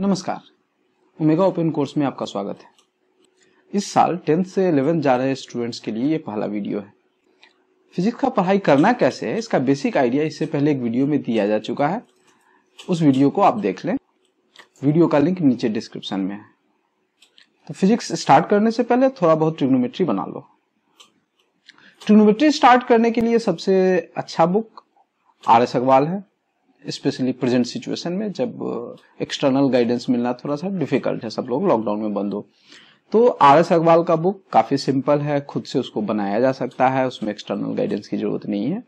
नमस्कार omega open course में आपका स्वागत है इस साल टेंथ से इलेवेंथ जा रहे स्टूडेंट्स के लिए ये पहला वीडियो है फिजिक्स का पढ़ाई करना कैसे है इसका बेसिक आइडिया इससे पहले एक वीडियो में दिया जा चुका है उस वीडियो को आप देख लें वीडियो का लिंक नीचे डिस्क्रिप्शन में है तो फिजिक्स स्टार्ट करने से पहले थोड़ा बहुत ट्रिग्नोमेट्री बना लो ट्रिग्नोमेट्री स्टार्ट करने के लिए सबसे अच्छा बुक आर एस अग्रवाल है स्पेशली प्रेजेंट सिचुएशन में जब एक्सटर्नल गाइडेंस मिलना थोड़ा सा डिफिकल्ट है सब लोग लॉकडाउन में बंद हो तो आर एस अग्रवाल का बुक काफी सिंपल है खुद से उसको बनाया जा सकता है उसमें एक्सटर्नल गाइडेंस की जरूरत नहीं है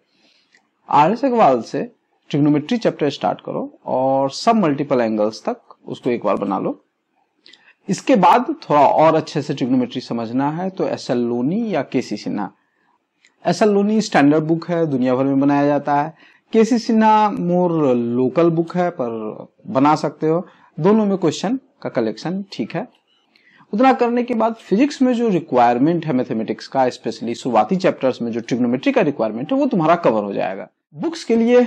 आर एस अग्रवाल से ट्रिग्नोमेट्री चैप्टर स्टार्ट करो और सब मल्टीपल एंगल्स तक उसको एक बार बना लो इसके बाद थोड़ा और अच्छे से ट्रिग्नोमेट्री समझना है तो एस एल लोनी या K C Sinha S L Loney standard book है दुनिया भर में बनाया जाता है K C Sinha more local book है पर बना सकते हो दोनों में क्वेश्चन का कलेक्शन ठीक है उतना करने के बाद फिजिक्स में जो रिक्वायरमेंट है मैथमेटिक्स का स्पेशली शुरुआती चैप्टर्स में जो ट्रिग्नोमेट्री का रिक्वायरमेंट है वो तुम्हारा कवर हो जाएगा बुक्स के लिए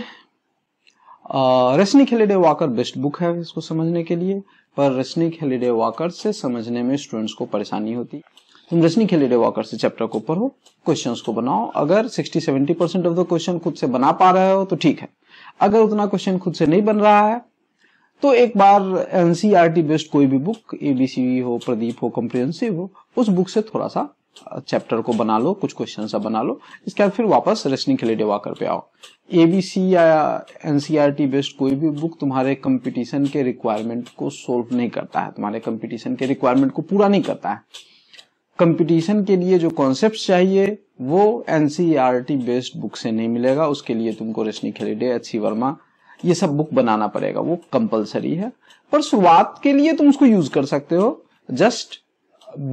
Resnick Halliday Walker best book है इसको समझने के लिए पर रश्मि खेलेडे वाकर से समझने में स्टूडेंट्स को परेशानी होती तुम रजनी खिलेडे वॉकर से चैप्टर को पढ़ो क्वेश्चन को बनाओ अगर 60-70 परसेंट ऑफ द क्वेश्चन खुद से बना पा रहे हो तो ठीक है अगर उतना क्वेश्चन खुद से नहीं बन रहा है तो एक बार एनसीईआरटी बेस्ड e कोई भी बुक एबीसी हो प्रदीप हो कॉम्प्रिहेंसिव हो उस बुक से थोड़ा सा चैप्टर को बना लो कुछ क्वेश्चन सा बना लो इसके बाद फिर वापस रशनी खेले डेवाकर पे आओ एबीसी या एनसीईआरटी बेस्ड e कोई भी बुक तुम्हारे कंपटीशन के रिक्वायरमेंट को सोल्व नहीं करता है तुम्हारे कंपटीशन के रिक्वायरमेंट को पूरा नहीं करता है कंपटीशन के लिए जो कॉन्सेप्ट चाहिए वो एनसीईआरटी बेस्ड बुक से नहीं मिलेगा उसके लिए तुमको रश्मि खेलेडे एच सी वर्मा ये सब बुक बनाना पड़ेगा वो कंपलसरी है पर शुरुआत के लिए तुम उसको यूज कर सकते हो जस्ट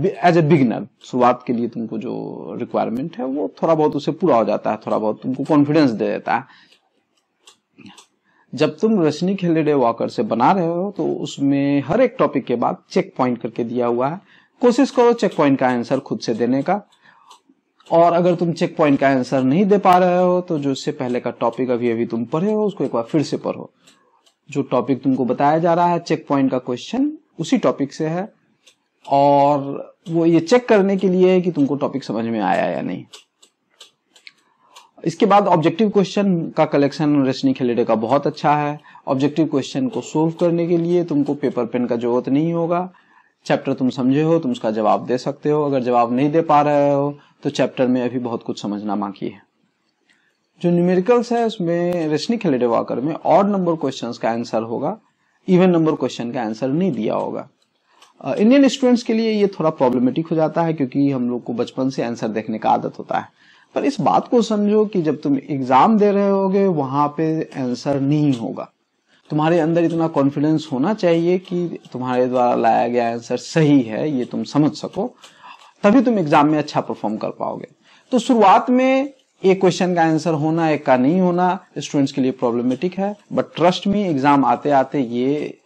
एज ए बिगिनर शुरुआत के लिए तुमको जो रिक्वायरमेंट है वो थोड़ा बहुत उसे पूरा हो जाता है थोड़ा बहुत तुमको कॉन्फिडेंस दे देता है जब तुम रश्मि खेलेडे वॉकर से बना रहे हो तो उसमें हर एक टॉपिक के बाद चेक पॉइंट करके दिया हुआ है कोशिश करो चेक पॉइंट का आंसर खुद से देने का और अगर तुम चेक पॉइंट का आंसर नहीं दे पा रहे हो तो जो इससे पहले का टॉपिक अभी अभी तुम पढ़े हो उसको एक बार फिर से पढ़ो जो टॉपिक तुमको बताया जा रहा है चेक पॉइंट का क्वेश्चन उसी टॉपिक से है और वो ये चेक करने के लिए है कि तुमको टॉपिक समझ में आया या नहीं इसके बाद ऑब्जेक्टिव क्वेश्चन का कलेक्शन रश्मि खिलेडे का बहुत अच्छा है ऑब्जेक्टिव क्वेश्चन को सोल्व करने के लिए तुमको पेपर पेन का जरूरत नहीं होगा चैप्टर तुम समझे हो तुम उसका जवाब दे सकते हो अगर जवाब नहीं दे पा रहे हो तो चैप्टर में अभी बहुत कुछ समझना बाकी है जो न्यूमेरिकल्स है उसमें खिलेडे वाकर में ऑड नंबर क्वेश्चन का आंसर होगा इवन नंबर क्वेश्चन का आंसर नहीं दिया होगा इंडियन स्टूडेंट्स के लिए ये थोड़ा प्रॉब्लमेटिक हो जाता है क्योंकि हम लोग को बचपन से आंसर देखने का आदत होता है पर इस बात को समझो कि जब तुम एग्जाम दे रहे होगे वहां पे आंसर नहीं होगा तुम्हारे अंदर इतना कॉन्फिडेंस होना चाहिए कि तुम्हारे द्वारा लाया गया आंसर सही है ये तुम समझ सको तभी तुम एग्जाम में अच्छा परफॉर्म कर पाओगे तो शुरुआत में एक क्वेश्चन का आंसर होना एक का नहीं होना स्टूडेंट्स के लिए प्रॉब्लमेटिक है बट ट्रस्ट में एग्जाम आते आते ये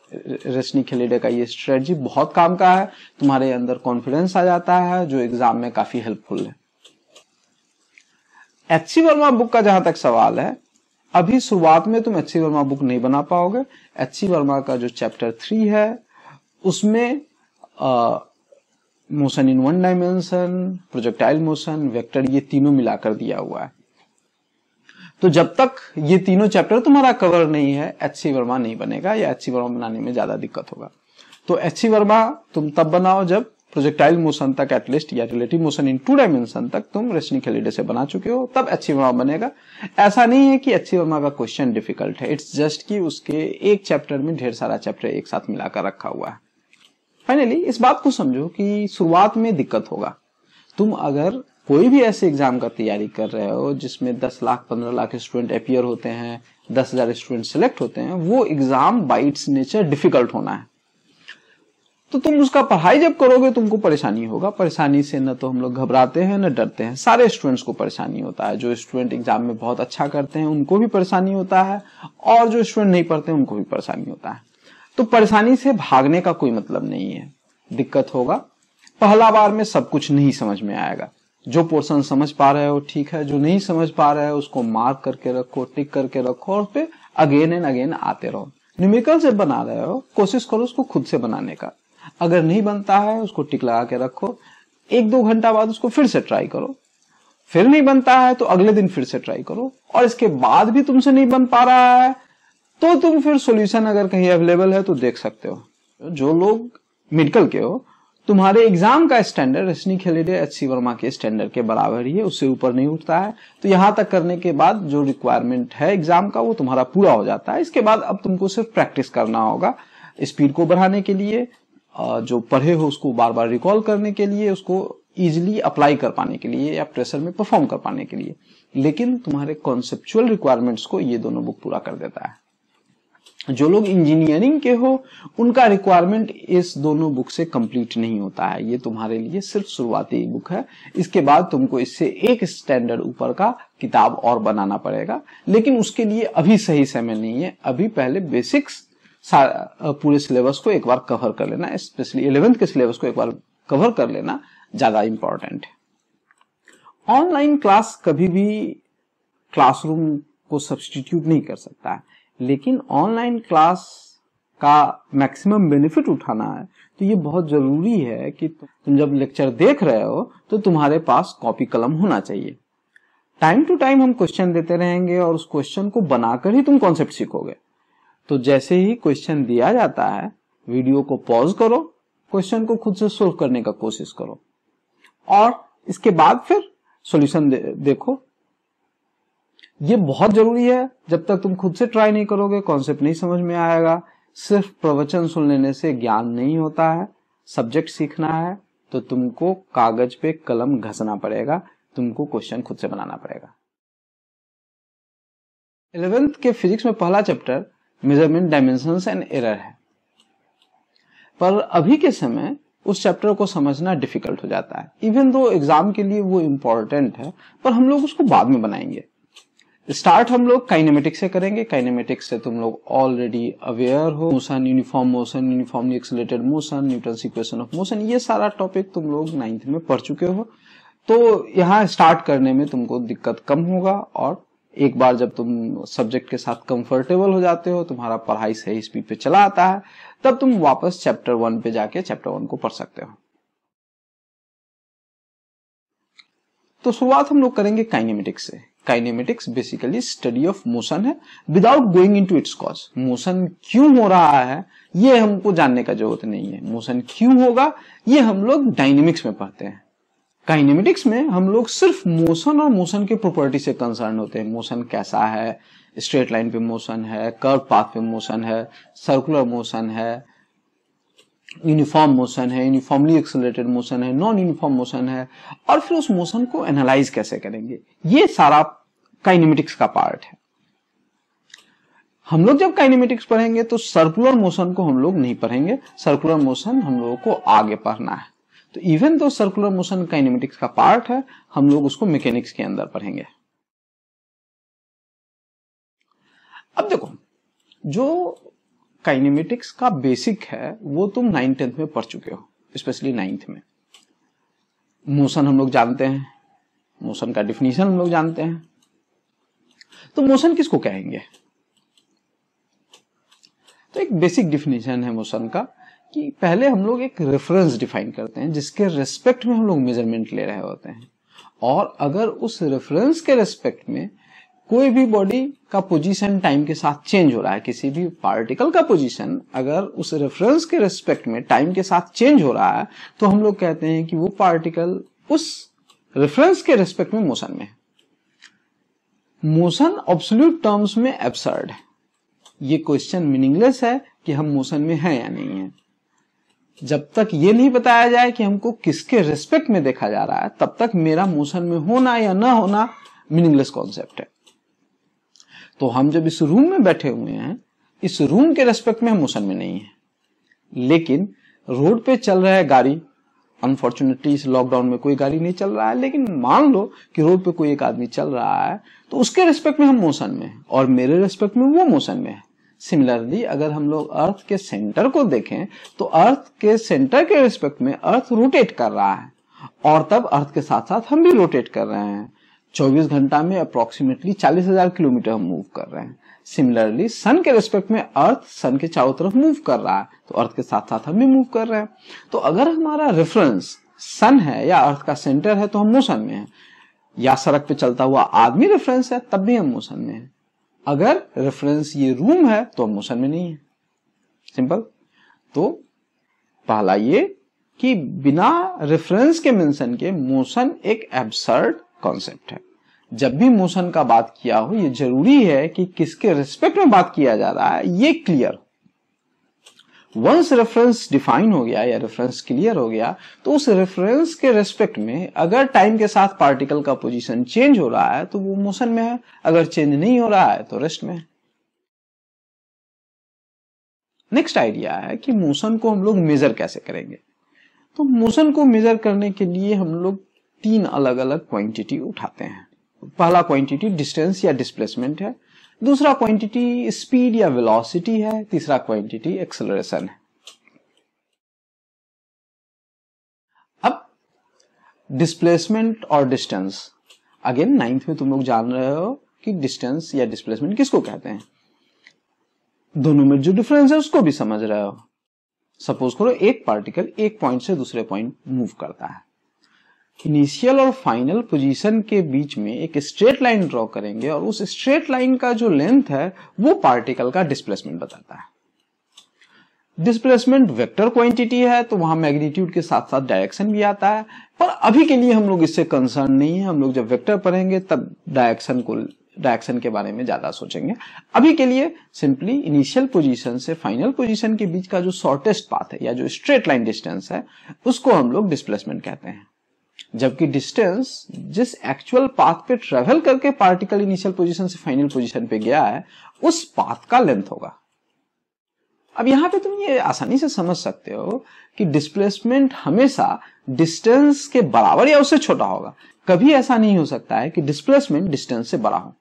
रश्मि खिलेडे का ये स्ट्रेटजी बहुत काम का है तुम्हारे अंदर कॉन्फिडेंस आ जाता है जो एग्जाम में काफी हेल्पफुल है एच सी वर्मा बुक का जहां तक सवाल है अभी शुरुआत में तुम एच सी वर्मा बुक नहीं बना पाओगे एच सी वर्मा का जो चैप्टर थ्री है उसमें motion in one dimension projectile motion vector ये तीनों मिलाकर दिया हुआ है तो जब तक ये तीनों चैप्टर तुम्हारा कवर नहीं है एच सी वर्मा नहीं बनेगा या एच सी वर्मा बनाने में ज्यादा दिक्कत होगा तो एच सी वर्मा तुम तब बनाओ जब प्रोजेक्टाइल मोशन तक एटलीस्ट या relative motion in two dimension तक तुम रेशनिक हेलीडे से बना चुके हो तब अच्छी वर्मा बनेगा ऐसा नहीं है कि अच्छी वर्मा का क्वेश्चन डिफिकल्ट है इट्स जस्ट कि उसके एक चैप्टर में ढेर सारा चैप्टर एक साथ मिलाकर रखा हुआ है फाइनली इस बात को समझो कि शुरुआत में दिक्कत होगा तुम अगर कोई भी ऐसे एग्जाम का तैयारी कर रहे हो जिसमें 10 लाख 15 लाख स्टूडेंट अपियर होते हैं 10,000 स्टूडेंट सिलेक्ट होते हैं वो एग्जाम बाइट्स नेचर डिफिकल्ट होना है तो तुम उसका पढ़ाई जब करोगे तुमको परेशानी होगा परेशानी से न तो हम लोग घबराते हैं न डरते हैं सारे स्टूडेंट्स को परेशानी होता है जो स्टूडेंट एग्जाम में बहुत अच्छा करते हैं उनको भी परेशानी होता है और जो स्टूडेंट नहीं पढ़ते उनको भी परेशानी होता है तो परेशानी से भागने का कोई मतलब नहीं है दिक्कत होगा पहला बार में सब कुछ नहीं समझ में आएगा जो पोर्सन समझ पा रहे हो ठीक है जो नहीं समझ पा रहे हो उसको मार्क करके रखो टिक करके रखो और फिर अगेन एंड अगेन आते रहो न्यूमिकल से बना रहे हो कोशिश करो उसको खुद से बनाने का अगर नहीं बनता है उसको टिक लगा के रखो एक दो घंटा बाद उसको फिर से ट्राई करो फिर नहीं बनता है तो अगले दिन फिर से ट्राई करो और इसके बाद भी तुमसे नहीं बन पा रहा है तो तुम फिर सॉल्यूशन अगर कहीं अवेलेबल है तो देख सकते हो जो लोग मेडिकल के हो तुम्हारे एग्जाम का standard Resnick Halliday H C Verma के स्टैंडर्ड के बराबर ही है उससे ऊपर नहीं उठता है तो यहां तक करने के बाद जो रिक्वायरमेंट है एग्जाम का वो तुम्हारा पूरा हो जाता है इसके बाद अब तुमको सिर्फ प्रैक्टिस करना होगा स्पीड को बढ़ाने के लिए जो पढ़े हो उसको बार बार रिकॉल करने के लिए उसको इजिली अप्लाई कर पाने के लिए या प्रेशर में परफॉर्म कर पाने के लिए लेकिन तुम्हारे कॉन्सेप्चुअल रिक्वायरमेंट्स को ये दोनों बुक पूरा कर देता है जो लोग इंजीनियरिंग के हो उनका रिक्वायरमेंट इस दोनों बुक से कंप्लीट नहीं होता है ये तुम्हारे लिए सिर्फ शुरुआती बुक है इसके बाद तुमको इससे एक स्टैंडर्ड ऊपर का किताब और बनाना पड़ेगा लेकिन उसके लिए अभी सही समय नहीं है अभी पहले बेसिक्स पूरे सिलेबस को एक बार कवर कर लेना स्पेशली इलेवेंथ के सिलेबस को एक बार कवर कर लेना ज्यादा इंपॉर्टेंट है ऑनलाइन क्लास कभी भी क्लासरूम को सब्सटीट्यूट नहीं कर सकता है लेकिन ऑनलाइन क्लास का मैक्सिमम बेनिफिट उठाना है तो ये बहुत जरूरी है कि तुम जब लेक्चर देख रहे हो तो तुम्हारे पास कॉपी कलम होना चाहिए टाइम टू टाइम हम क्वेश्चन देते रहेंगे और उस क्वेश्चन को बनाकर ही तुम कॉन्सेप्ट सीखोगे तो जैसे ही क्वेश्चन दिया जाता है वीडियो को पॉज करो क्वेश्चन को खुद से सोल्व करने का कोशिश करो और इसके बाद फिर सॉल्यूशन दे, देखो ये बहुत जरूरी है जब तक तुम खुद से ट्राई नहीं करोगे कॉन्सेप्ट नहीं समझ में आएगा सिर्फ प्रवचन सुन लेने से ज्ञान नहीं होता है सब्जेक्ट सीखना है तो तुमको कागज पे कलम घसना पड़ेगा तुमको क्वेश्चन खुद से बनाना पड़ेगा इलेवेंथ के फिजिक्स में पहला chapter measurement dimension and error है पर अभी के समय उस चैप्टर को समझना डिफिकल्ट हो जाता है इवन दो एग्जाम के लिए वो इम्पोर्टेंट है पर हम लोग उसको बाद में बनाएंगे स्टार्ट हम लोग काइनेमेटिक्स से करेंगे काइनेमेटिक्स से तुम लोग ऑलरेडी अवेयर हो motion uniform motion uniformly accelerated motion Newton equation of motion ये सारा टॉपिक तुम लोग नाइन्थ में पढ़ चुके हो तो यहाँ स्टार्ट करने में तुमको दिक्कत कम होगा और एक बार जब तुम सब्जेक्ट के साथ कंफर्टेबल हो जाते हो तुम्हारा पढ़ाई सही स्पीड पे चला आता है तब तुम वापस चैप्टर वन पे जाके चैप्टर वन को पढ़ सकते हो तो शुरुआत हम लोग करेंगे काइनेमेटिक्स से kinematics basically study of motion है without going into its cause motion क्यों हो रहा है ये हमको जानने का जरूरत नहीं है मोशन क्यों होगा ये हम लोग डायनेमिक्स में पढ़ते हैं काइनेमेटिक्स में हम लोग सिर्फ मोशन और मोशन की प्रॉपर्टी से कंसर्न होते हैं मोशन कैसा है स्ट्रेट लाइन पे मोशन है कर्व पाथ पे मोशन है सर्कुलर मोशन है यूनिफॉर्म मोशन है यूनिफॉर्मली एक्सलेटेड मोशन है नॉन यूनिफॉर्म मोशन है और फिर उस मोशन को एनालाइज कैसे करेंगे ये सारा काइनेमेटिक्स का पार्ट है हम लोग जब काइनेमेटिक्स पढ़ेंगे तो सर्कुलर मोशन को हम लोग नहीं पढ़ेंगे सर्कुलर मोशन हम लोगों को आगे पढ़ना है तो even though circular motion kinematics का पार्ट है हम लोग उसको मैकेनिक्स के अंदर पढ़ेंगे अब देखो जो काइनेमेटिक्स का बेसिक है वो तुम नाइन टेंथ में पढ़ चुके हो स्पेशली नाइन्थ में मोशन हम लोग जानते हैं मोशन का डिफिनेशन हम लोग जानते हैं तो मोशन किसको कहेंगे तो एक बेसिक डिफिनेशन है मोशन का कि पहले हम लोग एक रेफरेंस डिफाइन करते हैं जिसके रेस्पेक्ट में हम लोग मेजरमेंट ले रहे होते हैं और अगर उस रेफरेंस के रेस्पेक्ट में कोई भी बॉडी का पोजीशन टाइम के साथ चेंज हो रहा है किसी भी पार्टिकल का पोजीशन अगर उस रेफरेंस के रेस्पेक्ट में टाइम के साथ चेंज हो रहा है तो हम लोग कहते हैं कि वो पार्टिकल उस रेफरेंस के रेस्पेक्ट में मोशन में है मोशन ऑब्सोल्यूट टर्म्स में एब्सर्ड है ये क्वेश्चन मीनिंगलेस है कि हम मोशन में हैं या नहीं है जब तक ये नहीं बताया जाए कि हमको किसके रिस्पेक्ट में देखा जा रहा है तब तक मेरा मोशन में होना या ना होना मीनिंगलेस कॉन्सेप्ट है तो हम जब इस रूम में बैठे हुए हैं इस रूम के रेस्पेक्ट में हम मोशन में नहीं है लेकिन रोड पे चल रहा है गाड़ी अनफॉर्चुनेटली इस लॉकडाउन में कोई गाड़ी नहीं चल रहा है लेकिन मान लो कि रोड पे कोई एक आदमी चल रहा है तो उसके रेस्पेक्ट में हम मोशन में है और मेरे रेस्पेक्ट में वो मोशन में है सिमिलरली अगर हम लोग अर्थ के सेंटर को देखें तो अर्थ के सेंटर के रिस्पेक्ट में अर्थ रोटेट कर रहा है और तब अर्थ के साथ साथ हम भी रोटेट कर रहे हैं 24 घंटा में अप्रोक्सीमेटली 40,000 किलोमीटर हम मूव कर रहे हैं सिमिलरली सन के रिस्पेक्ट में अर्थ सन के चारों तरफ मूव कर रहा है तो अर्थ के साथ साथ हम भी मूव कर रहे हैं तो अगर हमारा रेफरेंस सन है या अर्थ का सेंटर है तो हम मोशन में है या सड़क पे चलता हुआ आदमी रेफरेंस है तब भी हम मोशन में है अगर रेफरेंस ये रूम है तो अब मोशन में नहीं है सिंपल तो पहला ये कि बिना रेफरेंस के मेंशन के मोशन एक एब्सर्ड कॉन्सेप्ट है जब भी मोशन का बात किया हो ये जरूरी है कि किसके रिस्पेक्ट में बात किया जा रहा है ये क्लियर हो वंस रेफरेंस डिफाइन हो गया या रेफरेंस क्लियर हो गया तो उस रेफरेंस के रेस्पेक्ट में अगर टाइम के साथ पार्टिकल का पोजीशन चेंज हो रहा है तो वो मोशन में है अगर चेंज नहीं हो रहा है तो रेस्ट में है नेक्स्ट आइडिया है कि मोशन को हम लोग मेजर कैसे करेंगे तो मोशन को मेजर करने के लिए हम लोग तीन अलग अलग क्वांटिटी उठाते हैं पहला क्वांटिटी डिस्टेंस या डिस्प्लेसमेंट है दूसरा क्वांटिटी स्पीड या वेलोसिटी है तीसरा क्वांटिटी एक्सेलरेशन है अब डिस्प्लेसमेंट और डिस्टेंस अगेन नाइन्थ में तुम लोग जान रहे हो कि डिस्टेंस या डिस्प्लेसमेंट किसको कहते हैं दोनों में जो डिफरेंस है उसको भी समझ रहे हो सपोज करो एक पार्टिकल एक पॉइंट से दूसरे पॉइंट मूव करता है इनिशियल और फाइनल पोजीशन के बीच में एक स्ट्रेट लाइन ड्रॉ करेंगे और उस स्ट्रेट लाइन का जो लेंथ है वो पार्टिकल का डिस्प्लेसमेंट बताता है डिस्प्लेसमेंट वेक्टर क्वांटिटी है तो वहां मैग्नीट्यूड के साथ साथ डायरेक्शन भी आता है पर अभी के लिए हम लोग इससे कंसर्न नहीं है हम लोग जब वेक्टर पढ़ेंगे तब डायरेक्शन को डायरेक्शन के बारे में ज्यादा सोचेंगे अभी के लिए सिंपली इनिशियल पोजीशन से फाइनल पोजीशन के बीच का जो शॉर्टेस्ट पाथ है या जो स्ट्रेट लाइन डिस्टेंस है उसको हम लोग डिस्प्लेसमेंट कहते हैं जबकि डिस्टेंस जिस एक्चुअल पाथ पे ट्रेवल करके पार्टिकल इनिशियल पोजीशन से फाइनल पोजीशन पे गया है उस पाथ का लेंथ होगा अब यहां पे तुम ये आसानी से समझ सकते हो कि डिस्प्लेसमेंट हमेशा डिस्टेंस के बराबर या उससे छोटा होगा कभी ऐसा नहीं हो सकता है कि डिस्प्लेसमेंट डिस्टेंस से बड़ा हो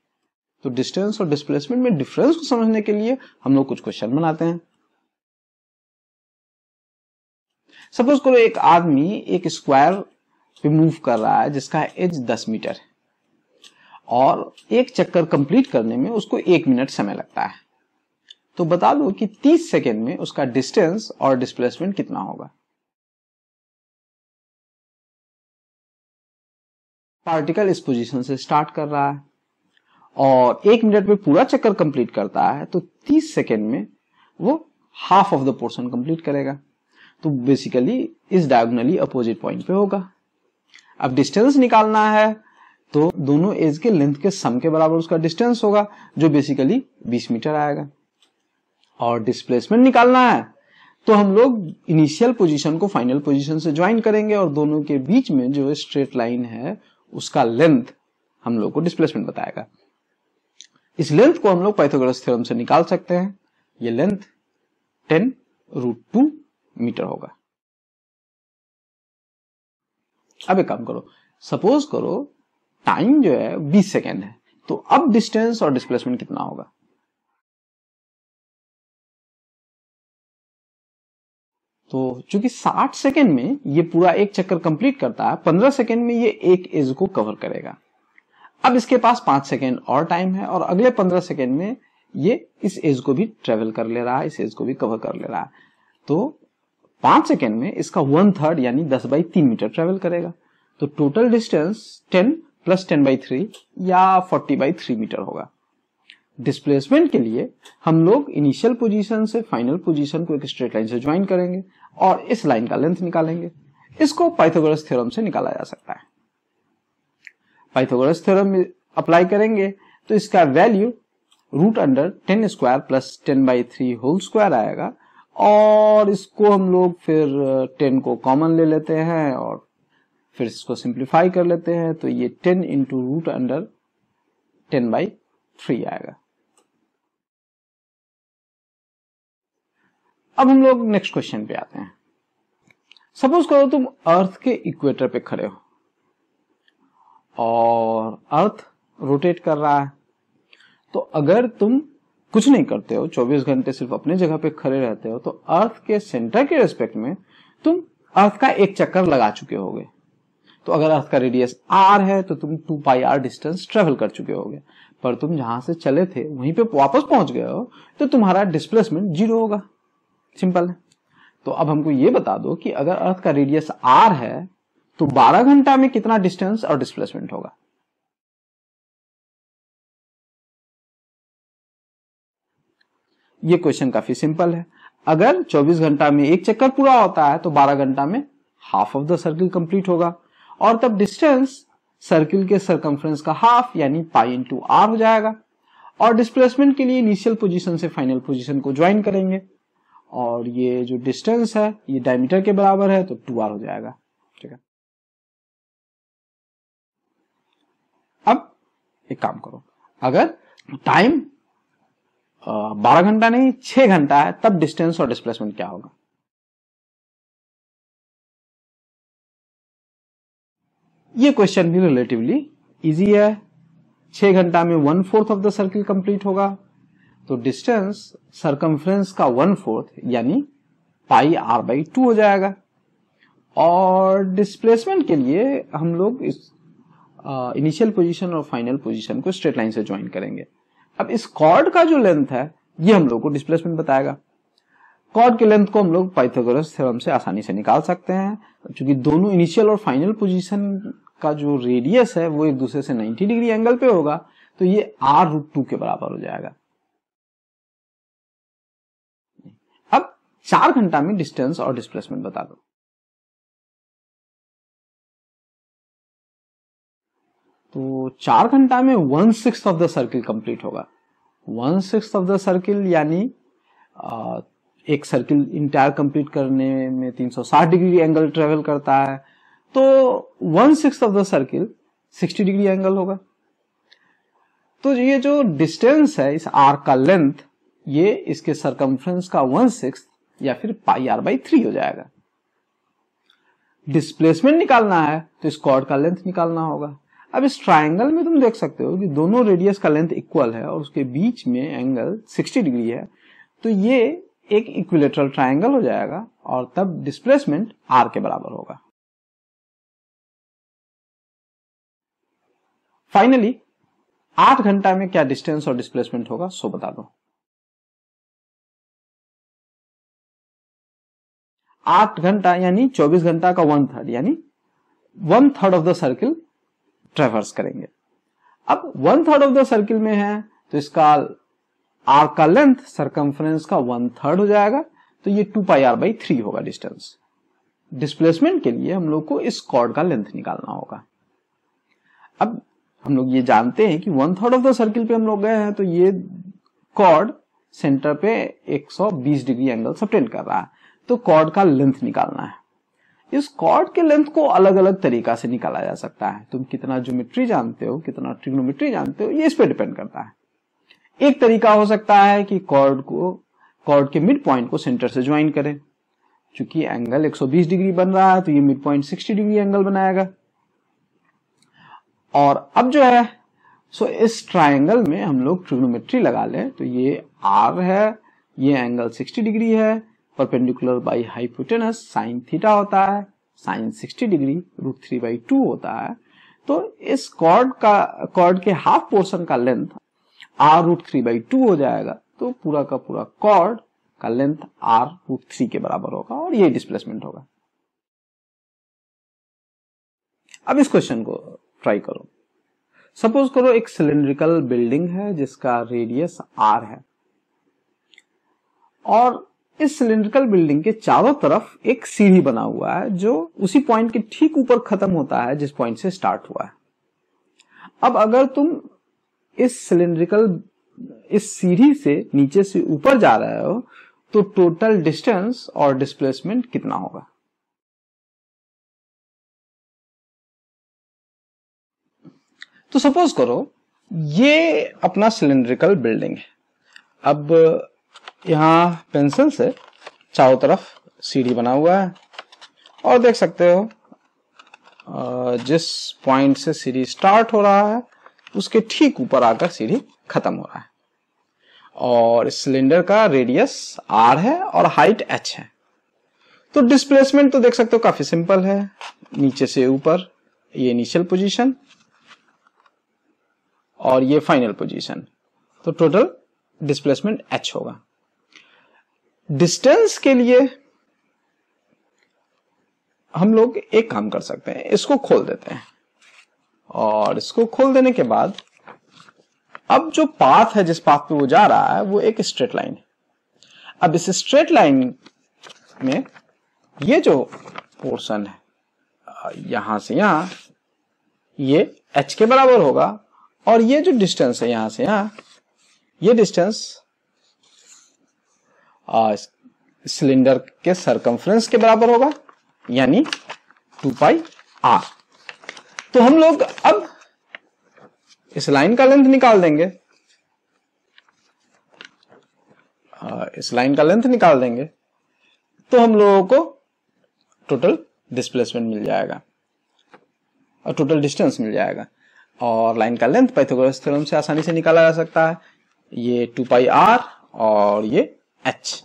तो डिस्टेंस और डिस्प्लेसमेंट में डिफरेंस को समझने के लिए हम लोग कुछ क्वेश्चन बनाते हैं सपोज करो एक आदमी एक स्क्वायर पे मूव कर रहा है जिसका एज दस मीटर है और एक चक्कर कंप्लीट करने में उसको एक मिनट समय लगता है तो बता दो कि 30 सेकेंड में उसका डिस्टेंस और डिस्प्लेसमेंट कितना होगा पार्टिकल इस पोजीशन से स्टार्ट कर रहा है और एक मिनट में पूरा चक्कर कंप्लीट करता है तो 30 सेकेंड में वो half of the portion complete करेगा तो बेसिकली इस डायगोनली अपोजिट पॉइंट पे होगा अब डिस्टेंस निकालना है तो दोनों एज के लेंथ के सम के बराबर उसका डिस्टेंस होगा जो बेसिकली 20 मीटर आएगा और डिस्प्लेसमेंट निकालना है तो हम लोग इनिशियल पोजीशन को फाइनल पोजीशन से ज्वाइन करेंगे और दोनों के बीच में जो स्ट्रेट लाइन है उसका लेंथ हम लोग को डिस्प्लेसमेंट बताएगा इस लेंथ को हम लोग पाइथागोरस थ्योरम से निकाल सकते हैं ये length ten root two metre होगा अब एक काम करो सपोज करो टाइम जो है बीस सेकेंड है तो अब डिस्टेंस और डिस्प्लेसमेंट कितना होगा तो चूंकि 60 सेकेंड में ये पूरा एक चक्कर कंप्लीट करता है 15 सेकेंड में ये एक एज को कवर करेगा अब इसके पास 5 सेकेंड और टाइम है और अगले 15 सेकेंड में ये इस एज को भी ट्रेवल कर ले रहा है इस एज को भी कवर कर ले रहा है तो पांच सेकेंड में इसका वन थर्ड यानी दस बाई तीन मीटर ट्रेवल करेगा तो total distance ten plus ten by three या फोर्टी बाई थ्री मीटर होगा डिस्प्लेसमेंट के लिए हम लोग इनिशियल पोजीशन से फाइनल पोजीशन को एक स्ट्रेट लाइन से ज्वाइन करेंगे और इस लाइन का लेंथ निकालेंगे इसको पाइथागोरस थ्योरम से निकाला जा सकता है पाइथागोरस थ्योरम अप्लाई करेंगे तो इसका value root under ten square plus ten by three whole square आएगा और इसको हम लोग फिर टेन को कॉमन ले लेते हैं और फिर इसको सिंप्लीफाई कर लेते हैं तो ये ten into root under ten by three आएगा अब हम लोग नेक्स्ट क्वेश्चन पे आते हैं सपोज करो तुम अर्थ के इक्वेटर पे खड़े हो और अर्थ रोटेट कर रहा है तो अगर तुम कुछ नहीं करते हो 24 घंटे सिर्फ अपने जगह पे खड़े रहते हो तो अर्थ के सेंटर के रेस्पेक्ट में तुम अर्थ का एक चक्कर लगा चुके हो तो अगर अर्थ का रेडियस आर है तो तुम two pi R distance travel कर चुके हो पर तुम जहां से चले थे वहीं पे वापस पहुंच गए हो तो तुम्हारा डिस्प्लेसमेंट जीरो होगा सिंपल है तो अब हमको ये बता दो कि अगर अर्थ का रेडियस आर है तो 12 घंटा में कितना डिस्टेंस और डिस्प्लेसमेंट होगा ये क्वेश्चन काफी सिंपल है अगर 24 घंटा में एक चक्कर पूरा होता है तो 12 घंटा में half of the circle complete होगा और तब डिस्टेंस सर्किल के सर्कम्फ्रेंस का हाफ यानी पाई इंटू आर हो जाएगा और डिस्प्लेसमेंट के लिए इनिशियल पोजीशन से फाइनल पोजीशन को ज्वाइन करेंगे और ये जो डिस्टेंस है ये डायमीटर के बराबर है तो टू आर हो जाएगा ठीक है अब एक काम करो अगर टाइम बारह घंटा नहीं छह घंटा है तब डिस्टेंस और डिस्प्लेसमेंट क्या होगा ये क्वेश्चन भी रिलेटिवली इजी है छह घंटा में one fourth of the circle complete होगा तो डिस्टेंस सरकमफ्रेंस का वन फोर्थ यानी पाई आर बाई टू हो जाएगा और डिस्प्लेसमेंट के लिए हम लोग इस इनिशियल पोजीशन और फाइनल पोजीशन को स्ट्रेट लाइन से ज्वाइन करेंगे अब इस कॉर्ड का जो लेंथ है ये हम लोग को डिस्प्लेसमेंट बताएगा कॉर्ड के लेंथ को हम लोग पाइथागोरस थ्योरम से आसानी से निकाल सकते हैं क्योंकि दोनों इनिशियल और फाइनल पोजीशन का जो रेडियस है वो एक दूसरे से 90 डिग्री एंगल पे होगा तो ये आर रूट टू के बराबर हो जाएगा अब चार घंटा में डिस्टेंस और डिस्प्लेसमेंट बता दो तो चार घंटा में one six of the circle complete होगा one six of the circle यानी एक सर्किल इंटायर कंप्लीट करने में 360 डिग्री एंगल ट्रेवल करता है तो one six of the circle 60 degree angle होगा तो ये जो डिस्टेंस है इस आर का लेंथ ये इसके सरकमफ्रेंस का वन सिक्स या फिर पाई आर बाई थ्री हो जाएगा डिस्प्लेसमेंट निकालना है तो इस कॉर्ड का लेंथ निकालना होगा अब इस ट्राइंगल में तुम देख सकते हो कि दोनों रेडियस का लेंथ इक्वल है और उसके बीच में एंगल 60 डिग्री है तो ये एक इक्विलेटरल ट्राइंगल हो जाएगा और तब डिस्प्लेसमेंट आर के बराबर होगा फाइनली आठ घंटा में क्या डिस्टेंस और डिस्प्लेसमेंट होगा सो बता दो आठ घंटा यानी चौबीस घंटा का वन थर्ड यानी one third of the circle traverse करेंगे अब one third of the circle में है तो इसका आर का लेंथ सरकमफ्रेंस का वन थर्ड हो जाएगा तो ये two pi R by three होगा डिस्टेंस डिस्प्लेसमेंट के लिए हम लोग को इस कॉर्ड का लेंथ निकालना होगा अब हम लोग ये जानते हैं कि one third of the circle पे हम लोग गए हैं तो ये कॉर्ड सेंटर पे 120 डिग्री एंगल सबटेंड कर रहा है तो कॉर्ड का लेंथ निकालना है इस कॉर्ड के लेंथ को अलग अलग तरीका से निकाला जा सकता है तुम कितना ज्योमेट्री जानते हो कितना ट्रिग्नोमेट्री जानते हो ये इस पर डिपेंड करता है एक तरीका हो सकता है कि कॉर्ड को कॉर्ड के मिड पॉइंट को सेंटर से ज्वाइन करें चूंकि एंगल 120 डिग्री बन रहा है तो ये मिड पॉइंट 60 डिग्री एंगल बनाएगा और अब जो है सो इस ट्राइंगल में हम लोग ट्रिग्नोमेट्री लगा लें तो ये आर है ये एंगल 60 डिग्री है perpendicular by hypotenuse sine theta होता है sine 60 degree root three by two होता है तो इस कॉर्ड का कॉर्ड के हाफ पोर्शन का length R root three by two हो जाएगा तो पूरा का पूरा कॉर्ड का लेंथ आर रूट थ्री के बराबर होगा और ये डिस्प्लेसमेंट होगा अब इस क्वेश्चन को ट्राई करो सपोज करो एक सिलेंड्रिकल बिल्डिंग है जिसका रेडियस आर है और इस सिलेंड्रिकल बिल्डिंग के चारों तरफ एक सीढ़ी बना हुआ है जो उसी पॉइंट के ठीक ऊपर खत्म होता है जिस पॉइंट से स्टार्ट हुआ है अब अगर तुम इस सिलेंड्रिकल इस सीढ़ी से नीचे से ऊपर जा रहे हो तो टोटल डिस्टेंस और डिस्प्लेसमेंट कितना होगा तो सपोज करो ये अपना सिलेंड्रिकल बिल्डिंग है अब यहाँ पेंसिल से चारों तरफ सीढ़ी बना हुआ है और देख सकते हो जिस पॉइंट से सीढ़ी स्टार्ट हो रहा है उसके ठीक ऊपर आकर सीढ़ी खत्म हो रहा है और सिलेंडर का रेडियस आर है और हाइट एच है तो डिस्प्लेसमेंट तो देख सकते हो काफी सिंपल है नीचे से ऊपर ये इनिशियल पोजीशन और ये फाइनल पोजीशन तो टोटल डिस्प्लेसमेंट एच होगा डिस्टेंस के लिए हम लोग एक काम कर सकते हैं इसको खोल देते हैं और इसको खोल देने के बाद अब जो पाथ है जिस पाथ पे वो जा रहा है वो एक स्ट्रेट लाइन है अब इस स्ट्रेट लाइन में ये जो पोर्शन है यहां से यहां ये एच के बराबर होगा और ये जो डिस्टेंस है यहां से यहां ये डिस्टेंस सिलेंडर के सरकमफ्रेंस के बराबर होगा यानी टू पाई आर तो हम लोग अब इस लाइन का लेंथ निकाल देंगे इस लाइन का लेंथ निकाल देंगे तो हम लोगों को टोटल डिस्प्लेसमेंट मिल जाएगा और टोटल डिस्टेंस मिल जाएगा और लाइन का लेंथ पाइथागोरस थ्योरम से आसानी से निकाला जा सकता है ये टू पाई आर और ये एच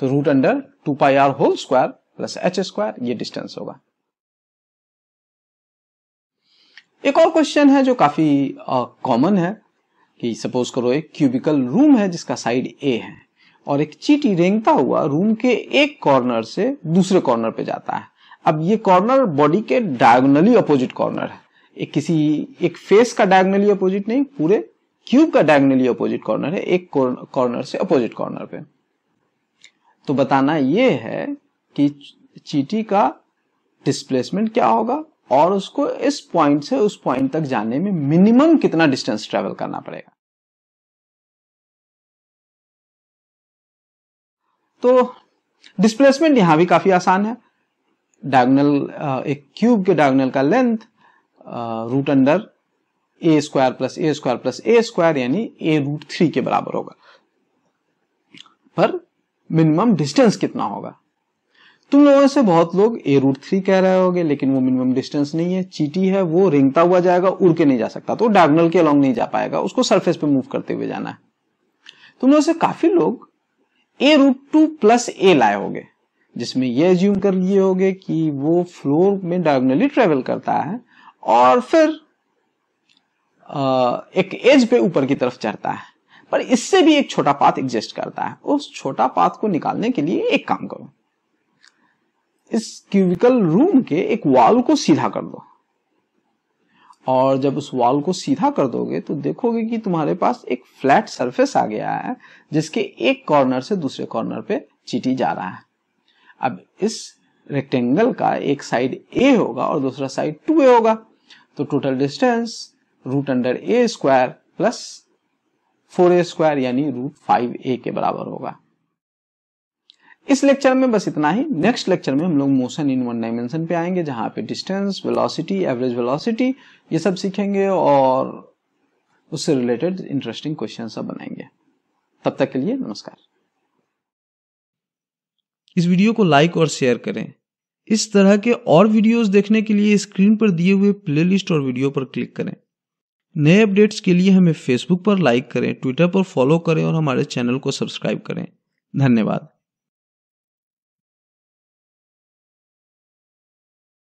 तो root under two pi R whole square plus H square ये डिस्टेंस होगा एक और क्वेश्चन है जो काफी कॉमन uh, है कि सपोज करो एक क्यूबिकल रूम है जिसका साइड ए है और एक चीटी रेंगता हुआ रूम के एक कॉर्नर से दूसरे कॉर्नर पे जाता है अब ये कॉर्नर बॉडी के डायगोनली अपोजिट कॉर्नर है एक किसी एक फेस का डायगोनली अपोजिट नहीं पूरे क्यूब का डायगनली अपोजिट कॉर्नर है एक कॉर्नर से अपोजिट कॉर्नर पे तो बताना यह है कि चीटी का डिस्प्लेसमेंट क्या होगा और उसको इस पॉइंट से उस पॉइंट तक जाने में मिनिमम कितना डिस्टेंस ट्रेवल करना पड़ेगा तो डिस्प्लेसमेंट यहां भी काफी आसान है डायगोनल एक क्यूब के डायगोनल का length root under A square plus A square plus A square यानी ए रूट थ्री के बराबर होगा पर मिनिमम डिस्टेंस कितना होगा तुम लोगों से बहुत लोग ए रूट थ्री कह रहे होंगे लेकिन वो मिनिमम डिस्टेंस नहीं है चीटी है वो रिंगता हुआ जाएगा उड़ के नहीं जा सकता तो डायगोनल के अलोंग नहीं जा पाएगा उसको सरफेस पे मूव करते हुए जाना है तुम लोगों से काफी लोग A root two plus A लाए होंगे जिसमें ये एज्यूम कर लिए होंगे कि वो फ्लोर में डायगोनली ट्रेवल करता है और फिर एक एज पे ऊपर की तरफ चढ़ता है पर इससे भी एक छोटा पाथ एग्जिस्ट करता है उस छोटा पाथ को निकालने के लिए एक काम करो इस क्यूबिकल रूम के एक वॉल को सीधा कर दो और जब उस वॉल को सीधा कर दोगे तो देखोगे कि तुम्हारे पास एक फ्लैट सरफेस आ गया है जिसके एक कॉर्नर से दूसरे कॉर्नर पे चीटी जा रहा है अब इस रेक्टेंगल का एक साइड ए होगा और दूसरा साइड टू ए होगा तो total distance root under A square plus four A square यानी रूट फाइव ए के बराबर होगा इस लेक्चर में बस इतना ही नेक्स्ट लेक्चर में हम लोग मोशन इन वन डायमेंशन पे आएंगे जहां पे डिस्टेंस वेलोसिटी एवरेज वेलोसिटी ये सब सीखेंगे और उससे रिलेटेड इंटरेस्टिंग क्वेश्चन सब बनाएंगे तब तक के लिए नमस्कार इस वीडियो को लाइक और शेयर करें इस तरह के और वीडियोस देखने के लिए स्क्रीन पर दिए हुए प्लेलिस्ट और वीडियो पर क्लिक करें नए अपडेट्स के लिए हमें फेसबुक पर लाइक करें ट्विटर पर फॉलो करें और हमारे चैनल को सब्सक्राइब करें धन्यवाद